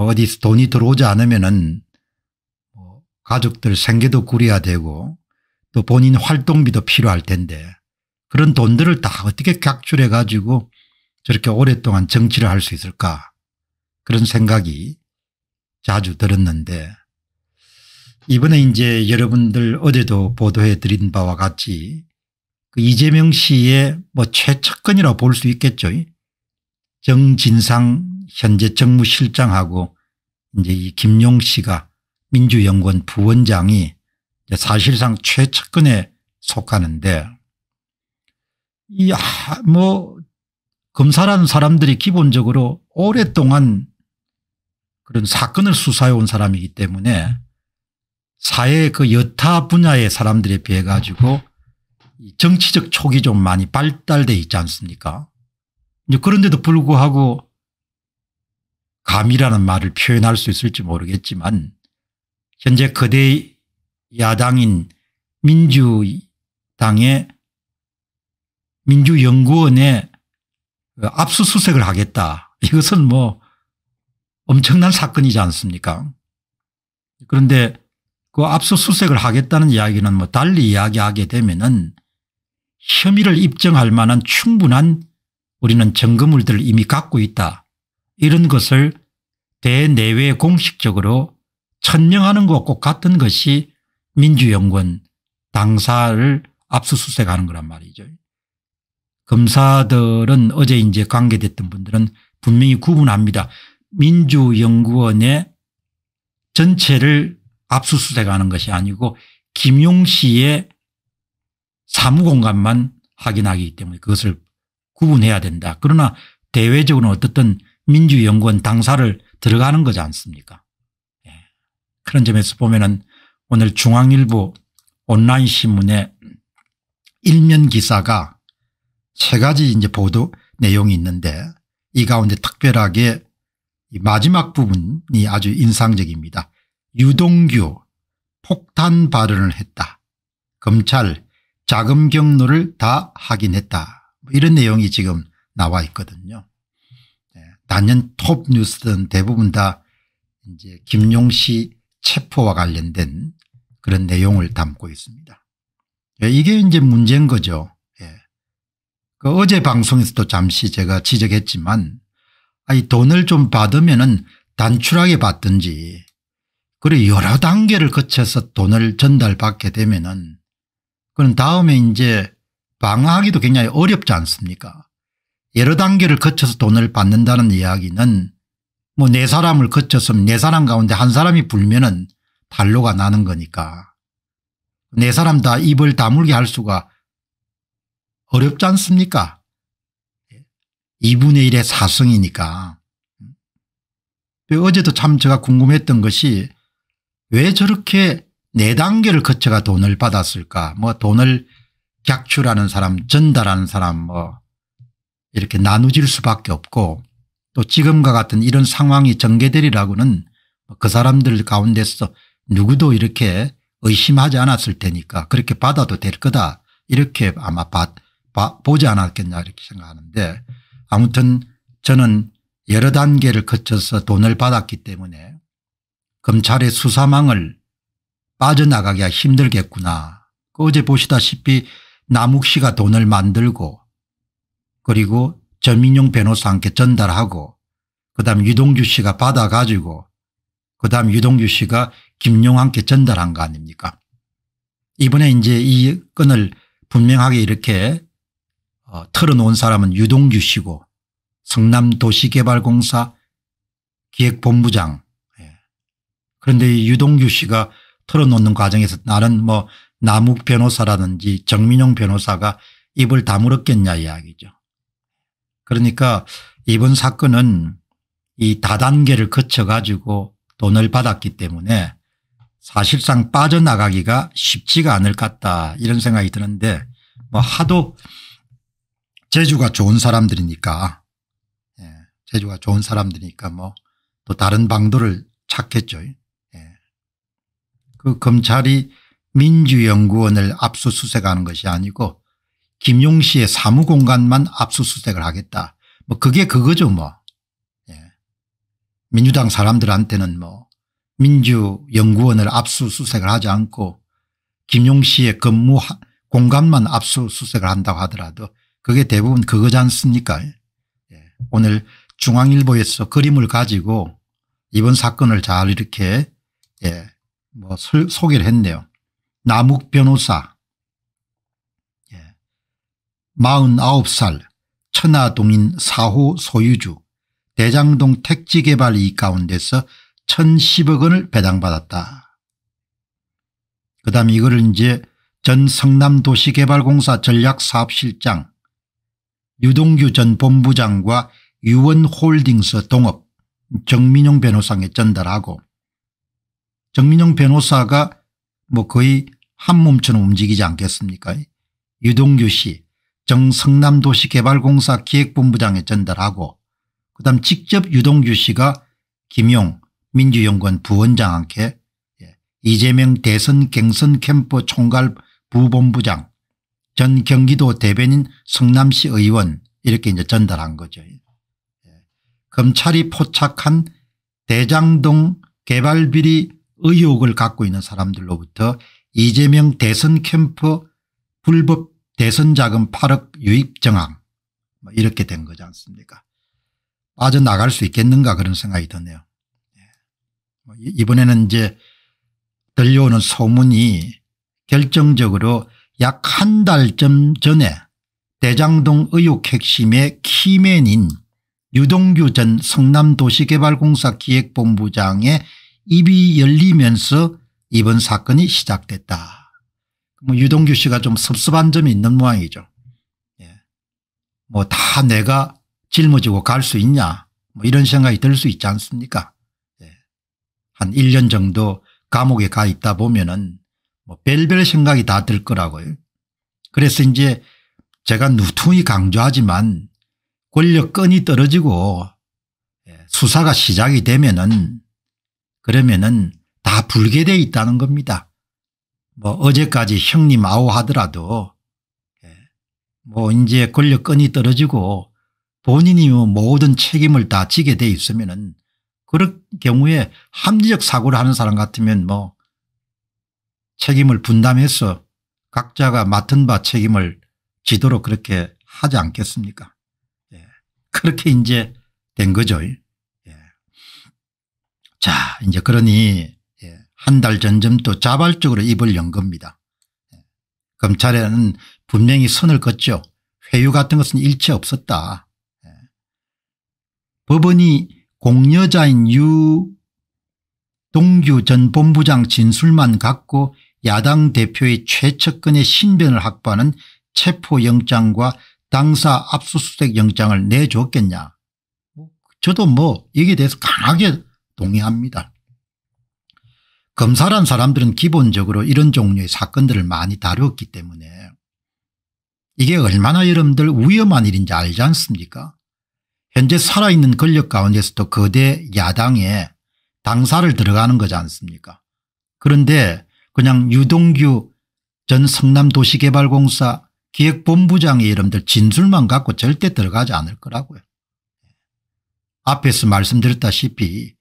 뭐 어디 서 돈이 들어오지 않으면은 뭐 가족들 생계도 꾸려야 되고 또 본인 활동비도 필요할 텐데 그런 돈들을 다 어떻게 각출해 가지고 저렇게 오랫동안 정치를 할 수 있을까 그런 생각이 자주 들었는데 이번에 이제 여러분들 어제도 보도해 드린 바와 같이 그 이재명 씨의 뭐 최측근이라고 볼 수 있겠죠. 정진상 현재 정무실장하고 이제 이 김용 씨가 민주연구원 부원장이 사실상 최측근에 속하는데 이뭐 검사라는 사람들이 기본적으로 오랫동안 그런 사건을 수사해 온 사람이기 때문에 사회의 그 여타 분야의 사람들에 비해 가지고 정치적 촉이 좀 많이 발달돼 있지 않습니까? 이제 그런데도 불구하고 감이라는 말을 표현할 수 있을지 모르겠지만 현재 거대 야당인 민주당의 민주연구원에 그 압수수색을 하겠다. 이것은 뭐 엄청난 사건이지 않습니까 그런데 그 압수수색을 하겠다는 이야기는 뭐 달리 이야기하게 되면은 혐의를 입증할 만한 충분한 우리는 증거물들을 이미 갖고 있다. 이런 것을 대내외 공식적으로 천명하는 것과 같은 것이 민주연구원 당사를 압수수색하는 거란 말이죠. 검사들은 어제 이제 관계됐던 분들은 분명히 구분합니다. 민주연구원의 전체를 압수수색하는 것이 아니고 김용 씨의 사무공간만 확인하기 때문에 그것을 구분해야 된다. 그러나 대외적으로는 어떻든 민주연구원 당사를 들어가는 거지 않습니까 예. 그런 점에서 보면 은 오늘 중앙일보 온라인 신문에 일면 기사가 세 가지 이제 보도 내용이 있는데 이 가운데 특별하게 마지막 부분이 아주 인상적입니다. 유동규 폭탄 발언을 했다. 검찰 자금 경로를 다 확인했다. 뭐 이런 내용이 지금 나와 있거든요. 단연 톱 뉴스든 대부분 다 이제 김용 씨 체포와 관련된 그런 내용을 담고 있습니다. 예, 이게 이제 문제인 거죠. 예. 그 어제 방송에서도 잠시 제가 지적했지만 아니 돈을 좀 받으면은 단출하게 받든지 그리고 여러 단계를 거쳐서 돈을 전달받게 되면은 그건 다음에 이제 방어하기도 굉장히 어렵지 않습니까? 여러 단계를 거쳐서 돈을 받는다는 이야기는 뭐 네 사람을 거쳐서네 사람 가운데 한 사람이 불면 은 달로가 나는 거니까 네 사람 다 입을 다물게 할 수가 어렵지 않습니까 2분의 1의 사성이니까 어제도 참 제가 궁금했던 것이 왜 저렇게 네 단계를 거쳐가 돈을 받았을까 뭐 돈을 객출하는 사람 전달하는 사람 뭐 이렇게 나누질 수밖에 없고 또 지금과 같은 이런 상황이 전개되리라고는 그 사람들 가운데서 누구도 이렇게 의심하지 않았을 테니까 그렇게 받아도 될 거다 이렇게 아마 받, 바, 보지 않았겠냐 이렇게 생각하는데 아무튼 저는 여러 단계를 거쳐서 돈을 받았기 때문에 검찰의 수사망을 빠져나가기가 힘들겠구나. 그 어제 보시다시피 남욱 씨가 돈을 만들고 그리고 전민용 변호사한테 전달하고 그다음 유동규 씨가 받아가지고 그다음 유동규 씨가 김용한께 전달한 거 아닙니까 이번에 이제 이 건을 분명하게 이렇게 어, 털어놓은 사람은 유동규 씨고 성남도시개발공사 기획본부장 예. 그런데 이 유동규 씨가 털어놓는 과정에서 나는 뭐 남욱 변호사라든지 정민용 변호사가 입을 다물었겠냐 이야기죠. 그러니까 이번 사건은 이 다단계를 거쳐 가지고 돈을 받았기 때문에 사실상 빠져나가기가 쉽지가 않을 것 같다 이런 생각이 드는데 뭐 하도 제주가 좋은 사람들이니까 예. 제주가 좋은 사람들이니까 뭐 또 다른 방도를 찾겠죠. 예. 그 검찰이 민주연구원을 압수수색하는 것이 아니고 김용 씨의 사무공간만 압수수색을 하겠다. 뭐 그게 그거죠 뭐. 예. 민주당 사람들한테는 뭐 민주연구원을 압수수색을 하지 않고 김용 씨의 근무 공간만 압수수색을 한다고 하더라도 그게 대부분 그거지 않습니까 예. 오늘 중앙일보에서 그림을 가지고 이번 사건을 잘 이렇게 예, 뭐 소개를 했네요. 남욱 변호사 49살 천하동인 4호 소유주 대장동 택지개발 이익 가운데서 1010억 원을 배당받았다. 그 다음 이거를 이제 전 성남도시개발공사 전략사업실장 유동규 전 본부장과 유원홀딩스 동업 정민용 변호사에게 전달하고 정민용 변호사가 뭐 거의 한 몸처럼 움직이지 않겠습니까 유동규 씨 정성남도시개발공사 기획본부장에 전달하고 그다음 직접 유동규 씨가 김용 민주연구원 부원장한테 예, 이재명 대선 갱선 캠프 총괄 부본부장 전 경기도 대변인 성남시 의원 이렇게 이제 전달한 거죠. 예. 검찰이 포착한 대장동 개발비리 의혹을 갖고 있는 사람들로부터 이재명 대선 캠프 불법 대선 자금 8억 유입 정황 뭐 이렇게 된 거지 않습니까 빠져나갈 수 있겠는가 그런 생각이 드네요. 예. 뭐 이번에는 이제 들려오는 소문이 결정적으로 약 한 달쯤 전에 대장동 의혹 핵심의 키맨인 유동규 전 성남도시개발공사 기획본부장의 입이 열리면서 이번 사건이 시작됐다. 뭐 유동규 씨가 좀 섭섭한 점이 있는 모양이죠. 예. 뭐다 내가 짊어지고 갈 수 있냐 뭐 이런 생각이 들 수 있지 않습니까? 예. 한 1년 정도 감옥에 가 있다 보면은 뭐 별별 생각이 다 들 거라고요. 그래서 이제 제가 누퉁이 강조하지만 권력권이 떨어지고 예, 수사가 시작이 되면은 그러면은 다 불게 돼 있다는 겁니다. 뭐 어제까지 형님 아우 하더라도 예, 뭐 이제 권력권이 떨어지고 본인이 뭐 모든 책임을 다 지게 돼 있으면은 그런 경우에 합리적 사고를 하는 사람 같으면 뭐 책임을 분담해서 각자가 맡은 바 책임을 지도록 그렇게 하지 않겠습니까 예. 그렇게 이제 된 거죠 예. 자 이제 그러니 한달전쯤또 자발적으로 입을 연 겁니다. 예. 검찰에는 분명히 선을 긋죠. 회유 같은 것은 일체 없었다. 예. 법원이 공여자인 유동규 전 본부장 진술만 갖고 야당 대표의 최측근의 신변을 확보하는 체포영장과 당사 압수수색 영장을 내줬겠냐. 뭐, 저도 뭐 여기에 대해서 강하게 동의합니다. 검사란 사람들은 기본적으로 이런 종류의 사건들을 많이 다루었기 때문에 이게 얼마나 여러분들 위험한 일인지 알지 않습니까 현재 살아있는 권력 가운데서도 거대 야당에 당사를 들어가는 거지 않습니까 그런데 그냥 유동규 전 성남도시개발공사 기획본부장의 여러분들 진술만 갖고 절대 들어가지 않을 거라고요. 앞에서 말씀드렸다시피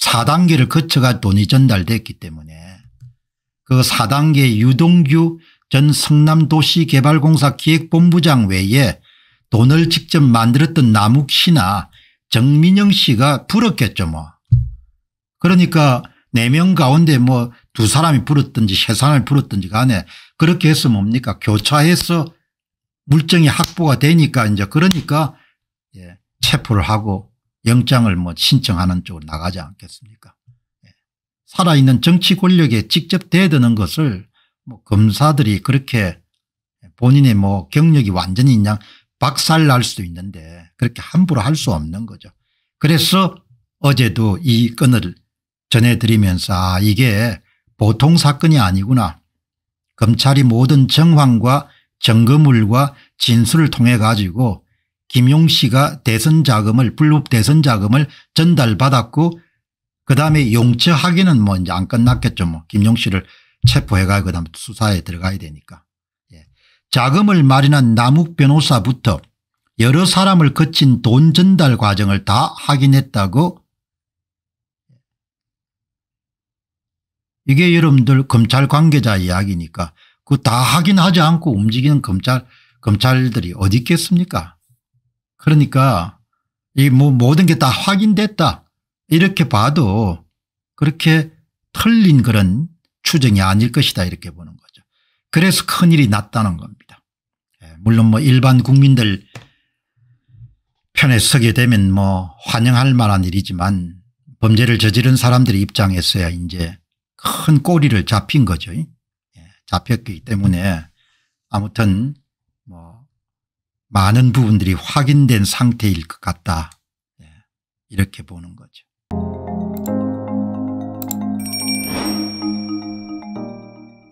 4단계를 거쳐가 돈이 전달됐기 때문에 그 4단계 유동규 전 성남도시개발공사 기획본부장 외에 돈을 직접 만들었던 남욱 씨나 정민영 씨가 불었겠죠 뭐. 그러니까 4명 가운데 뭐 두 사람이 불었든지 세 사람이 불었든지 간에 그렇게 해서 뭡니까 교차해서 물정이 확보가 되니까 이제 그러니까 예, 체포를 하고 영장을 뭐 신청하는 쪽으로 나가지 않겠습니까 예. 살아있는 정치 권력에 직접 대드는 것을 뭐 검사들이 그렇게 본인의 뭐 경력이 완전히 그냥 박살 날 수도 있는데 그렇게 함부로 할 수 없는 거죠. 그래서 어제도 이 건을 전해드리면서 아 이게 보통 사건이 아니구나. 검찰이 모든 정황과 증거물과 진술을 통해 가지고 김용 씨가 대선 자금을 불법 대선 자금을 전달받았고 그 다음에 용처 학위는 뭐 이제 안 끝났겠죠. 뭐 김용 씨를 체포해가야 그 다음 수사에 들어가야 되니까. 예. 자금을 마련한 남욱 변호사부터 여러 사람을 거친 돈 전달 과정을 다 확인했다고 이게 여러분들 검찰 관계자 이야기니까 그 다 확인하지 않고 움직이는 검찰, 검찰들이 어디 있겠습니까 그러니까 이 뭐 모든 게 다 확인됐다 이렇게 봐도 그렇게 틀린 그런 추정이 아닐 것이다 이렇게 보는 거죠. 그래서 큰일이 났다는 겁니다. 예, 물론 뭐 일반 국민들 편에 서게 되면 뭐 환영할 만한 일이지만 범죄를 저지른 사람들의 입장에서야 이제 큰 꼬리를 잡힌 거죠. 예, 잡혔기 때문에 아무튼 많은 부분들이 확인된 상태일 것 같다. 예, 이렇게 보는 거죠.